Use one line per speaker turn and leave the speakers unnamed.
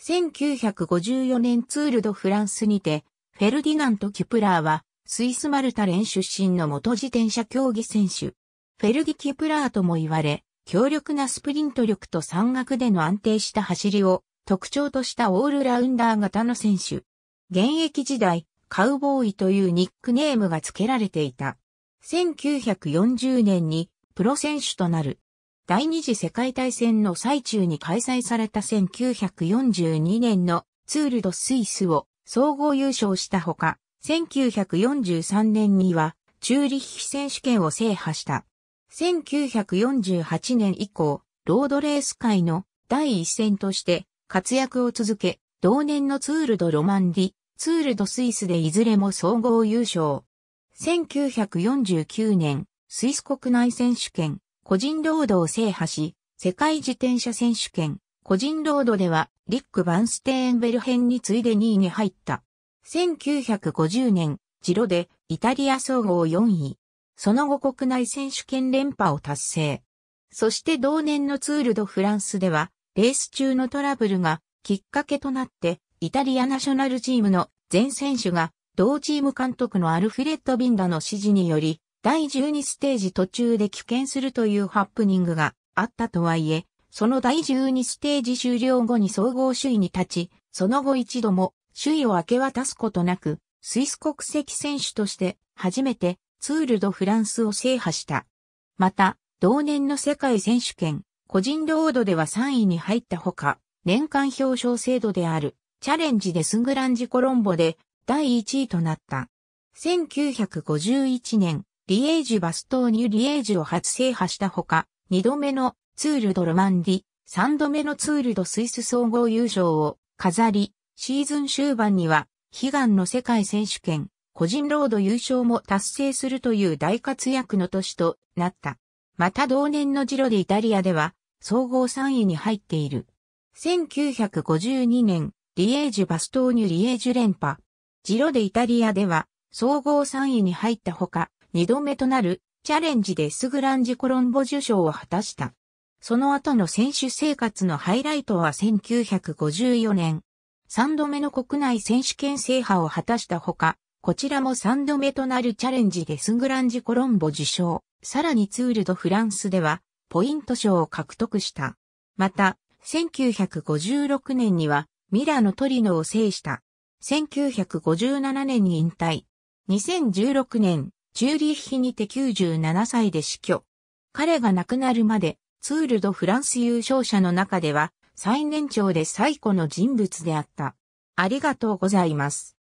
1954年ツール・ド・フランスにて、フェルディナント・キュプラーは、スイス・マルタ連出身の元自転車競技選手。フェルディ・キュプラーとも言われ、強力なスプリント力と山岳での安定した走りを特徴としたオールラウンダー型の選手。現役時代、カウボーイというニックネームが付けられていた。1940年にプロ選手となる。第二次世界大戦の最中に開催された1942年のツールドスイスを総合優勝したほか、1943年にはチューリッヒ選手権を制覇した。1948年以降、ロードレース界の第一戦として活躍を続け、同年のツールドロマンディ、ツールドスイスでいずれも総合優勝。1949年、スイス国内選手権、個人ロードを制覇し、世界自転車選手権、個人ロードでは、リック・バンステーンベル編に次いで2位に入った。1950年、ジロでイタリア総合4位。その後国内選手権連覇を達成。そして同年のツールドフランスでは、レース中のトラブルがきっかけとなって、イタリアナショナルチームの全選手が同チーム監督のアルフレッド・ビンダの指示により、第12ステージ途中で棄権するというハプニングがあったとはいえ、その第12ステージ終了後に総合首位に立ち、その後一度も首位を明け渡すことなく、スイス国籍選手として初めてツールドフランスを制覇した。また、同年の世界選手権、個人ロードでは3位に入ったほか、年間表彰制度であるチャレンジでスグランジコロンボで第1位となった。1951年、リエージュ・バストーニュ・リエージュを初制覇したほか、二度目のツール・ド・ロマンディ、三度目のツール・ド・スイス総合優勝を飾り、シーズン終盤には、悲願の世界選手権、個人ロード優勝も達成するという大活躍の年となった。また同年のジロでイタリアでは、総合3位に入っている。1952年、リエージュ・バストーニュ・リエージュ連覇。ジロでイタリアでは、総合3位に入ったほか、2度目となるチャレンジでスグランジコロンボ受賞を果たした。その後の選手生活のハイライトは1954年、3度目の国内選手権制覇を果たしたほか、こちらも3度目となるチャレンジでスグランジコロンボ受賞、さらにツールドフランスでは、ポイント賞を獲得した。また、1956年には、ミラノトリノを制した。1957年に引退。2016年、チューリッヒにて97歳で死去。彼が亡くなるまで、ツール・ド・フランス優勝者の中では、最年長で最古の人物であった。ありがとうございます。